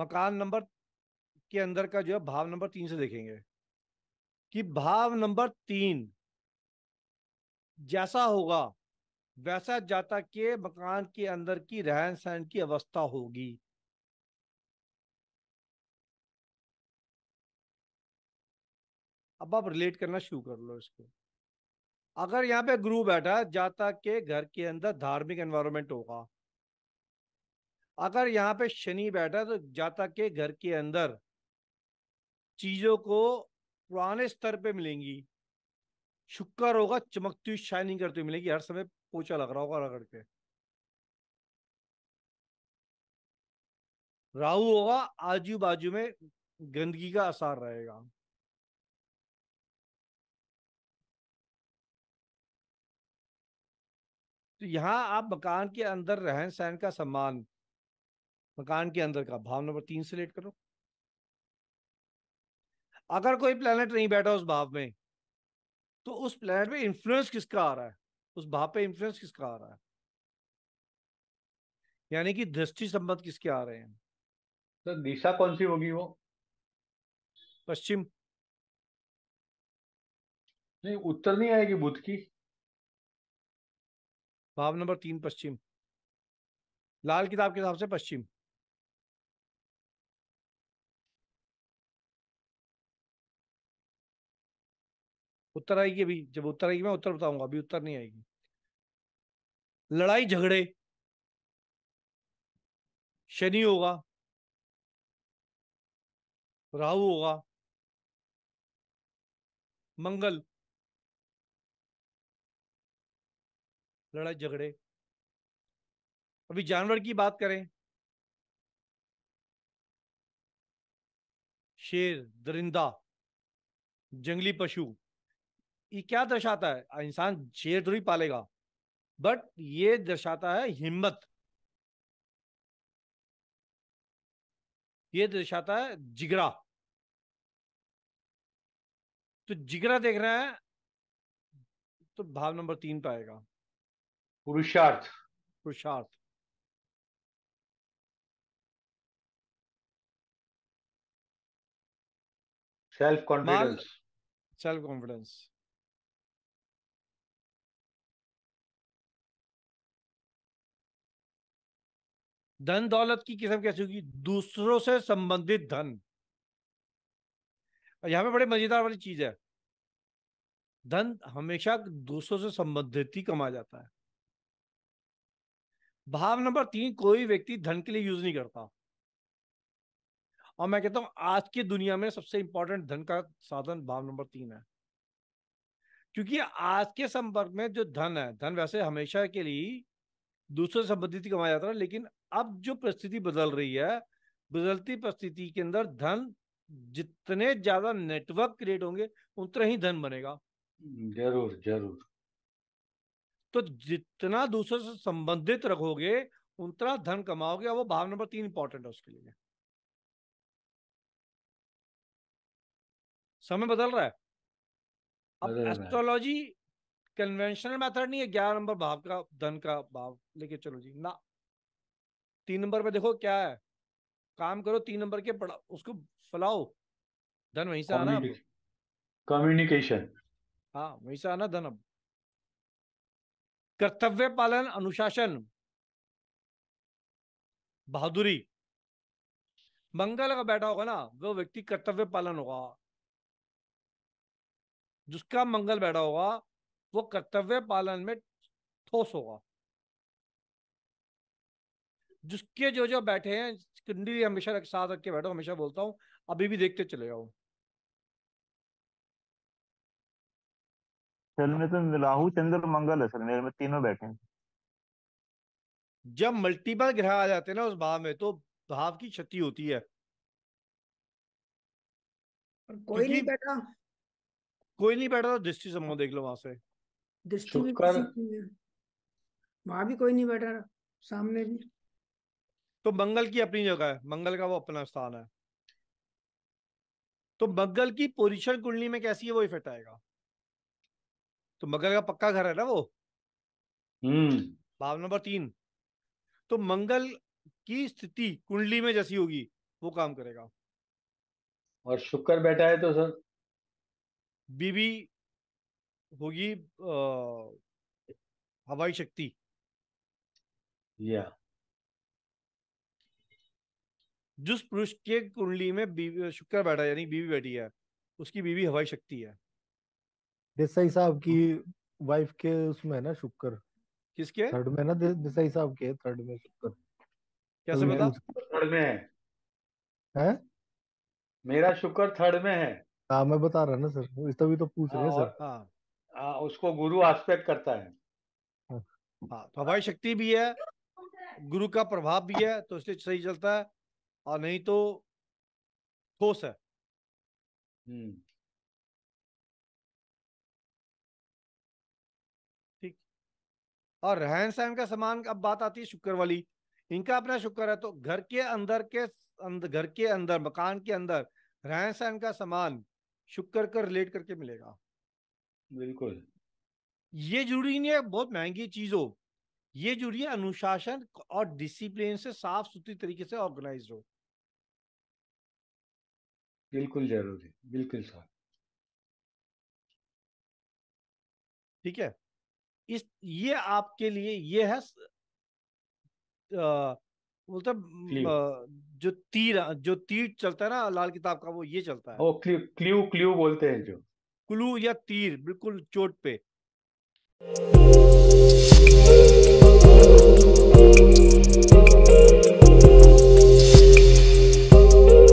मकान नंबर के अंदर का जो है भाव नंबर तीन से देखेंगे कि भाव नंबर तीन जैसा होगा वैसा जाता के मकान के अंदर की रहन सहन की अवस्था होगी अब आप रिलेट करना शुरू कर लो इसको अगर यहाँ पे गुरु बैठा जाता के घर के अंदर धार्मिक एनवायरमेंट होगा अगर यहाँ पे शनि बैठा तो जातक के घर के अंदर चीजों को पुराने स्तर पे मिलेंगी शुक्र होगा चमकती हुई शाइनिंग करती हुई मिलेगी हर समय पोचा लग रहा होगा रगड़ के राहु होगा आजू बाजू में गंदगी का आसार रहेगा तो यहाँ आप मकान के अंदर रहन सहन का सम्मान मकान के अंदर का भाव नंबर तीन से लेट करो अगर कोई प्लेनेट नहीं बैठा उस भाव में तो उस प्लेनेट में इन्फ्लुएंस किसका आ रहा है उस भाव पे इन्फ्लुएंस किसका आ रहा है यानी कि दृष्टि संबंध किसके आ रहे हैं सर तो दिशा कौन सी होगी वो पश्चिम नहीं उत्तर नहीं आएगी बुद्ध की भाव नंबर तीन पश्चिम लाल किताब के हिसाब से पश्चिम उत्तर आएगी अभी जब उत्तर आएगी मैं उत्तर बताऊंगा अभी उत्तर नहीं आएगी लड़ाई झगड़े शनि होगा राहु होगा मंगल लड़ाई झगड़े अभी जानवर की बात करें शेर दरिंदा जंगली पशु ये क्या दर्शाता है इंसान शेर तो ही पालेगा बट ये दर्शाता है हिम्मत ये दर्शाता है जिगरा तो जिगरा देख रहे हैं तो भाव नंबर तीन पे आएगा पुरुषार्थ पुरुषार्थ सेल्फ कॉन्फिडेंस सेल्फ कॉन्फिडेंस धन दौलत की किस्म कैसी होगी दूसरों से संबंधित धन यहां यहाँ पे बड़े मजेदार वाली चीज है धन हमेशा दूसरों से संबंधित ही कमा जाता है भाव नंबर तीन कोई व्यक्ति धन के लिए यूज नहीं करता और मैं कहता हूं आज की दुनिया में सबसे इंपॉर्टेंट धन का साधन भाव नंबर तीन है क्योंकि आज के संपर्क में जो धन है धन वैसे हमेशा के लिए दूसरों से संबंधित कमाया जाता है लेकिन अब जो परिस्थिति बदल रही है बदलती परिस्थिति के अंदर धन जितने ज्यादा नेटवर्क क्रिएट होंगे उतना ही धन बनेगा जरूर जरूर तो जितना दूसरे से संबंधित रखोगे उतना धन कमाओगे वो भाव नंबर तीन इंपॉर्टेंट है उसके लिए समय बदल रहा है अब एस्ट्रोलॉजी कन्वेंशनल मेथड नहीं है ग्यारह नंबर भाव का धन का भाव लेके चलो जी ना तीन नंबर पे देखो क्या है काम करो तीन नंबर के पढ़ा उसको फैलाओ धन वहीं से आना कम्युनिकेशन हाँ वहीं से आना धन अब कर्तव्य पालन अनुशासन बहादुरी मंगल का बैठा होगा ना वो व्यक्ति कर्तव्य पालन होगा जिसका मंगल बैठा होगा वो कर्तव्य पालन में ठोस होगा जिसके जो जो बैठे हैं कुंडली हमेशा रख साथ रख के बैठो हमेशा बोलता हूँ अभी भी देखते चले जाओ में तो राहु चंद्र मंगल है सर मेरे में तीनों बैठे हैं जब मल्टीपल ग्रह आ जाते हैं ना उस भाव में तो भाव की क्षति होती है कोई नहीं बैठा कोई नहीं बैठा तो दृष्टि समूह देख लो वहां से दृष्टि भी वहां भी कोई नहीं बैठा सामने भी तो मंगल की अपनी जगह है मंगल का वो अपना स्थान है तो मंगल की पोजिशन कुंडली में कैसी है वो इफेक्ट आएगा तो मंगल का पक्का घर है ना वो हम्म। भाव नंबर तीन तो मंगल की स्थिति कुंडली में जैसी होगी वो काम करेगा और शुक्र बैठा है तो सर बीबी होगी हवाई शक्ति या yeah. जिस पुरुष के कुंडली में शुक्र बैठा यानी बीवी बैठी है उसकी बीवी हवाई शक्ति है देसाई साहब की वाइफ हम्म। के उसमें है ना शुक्र किसके थर्ड में ना देसाई साहब के थर्ड में शुक्र कैसे तो बता थर्ड में है हैं मेरा शुक्र थर्ड में है हाँ मैं बता रहा ना सर इस तभी तो पूछ रहे हैं सर हाँ, हाँ।, हाँ। आ, उसको गुरु एस्पेक्ट करता है हाँ तो हवाई शक्ति भी है गुरु का प्रभाव भी है तो इसलिए सही चलता है और नहीं तो ठोस है ठीक और रहन सहन का सामान अब बात आती है शुक्र वाली इनका अपना शुक्र है तो घर के अंदर के घर के अंदर मकान के अंदर रहन सहन का सामान शुक्र कर रिलेट करके मिलेगा बिल्कुल ये जरूरी नहीं है बहुत महंगी चीज हो ये जुड़िए अनुशासन और डिसिप्लिन से साफ सुथरी तरीके से ऑर्गेनाइज हो बिल्कुल जरूरी बिल्कुल सर ठीक है इस ये आपके लिए ये है बोलते जो तीर जो तीर चलता है ना लाल किताब का वो ये चलता है ओ, क्लू क्लू क्लू बोलते हैं जो क्लू या तीर बिल्कुल चोट पे Música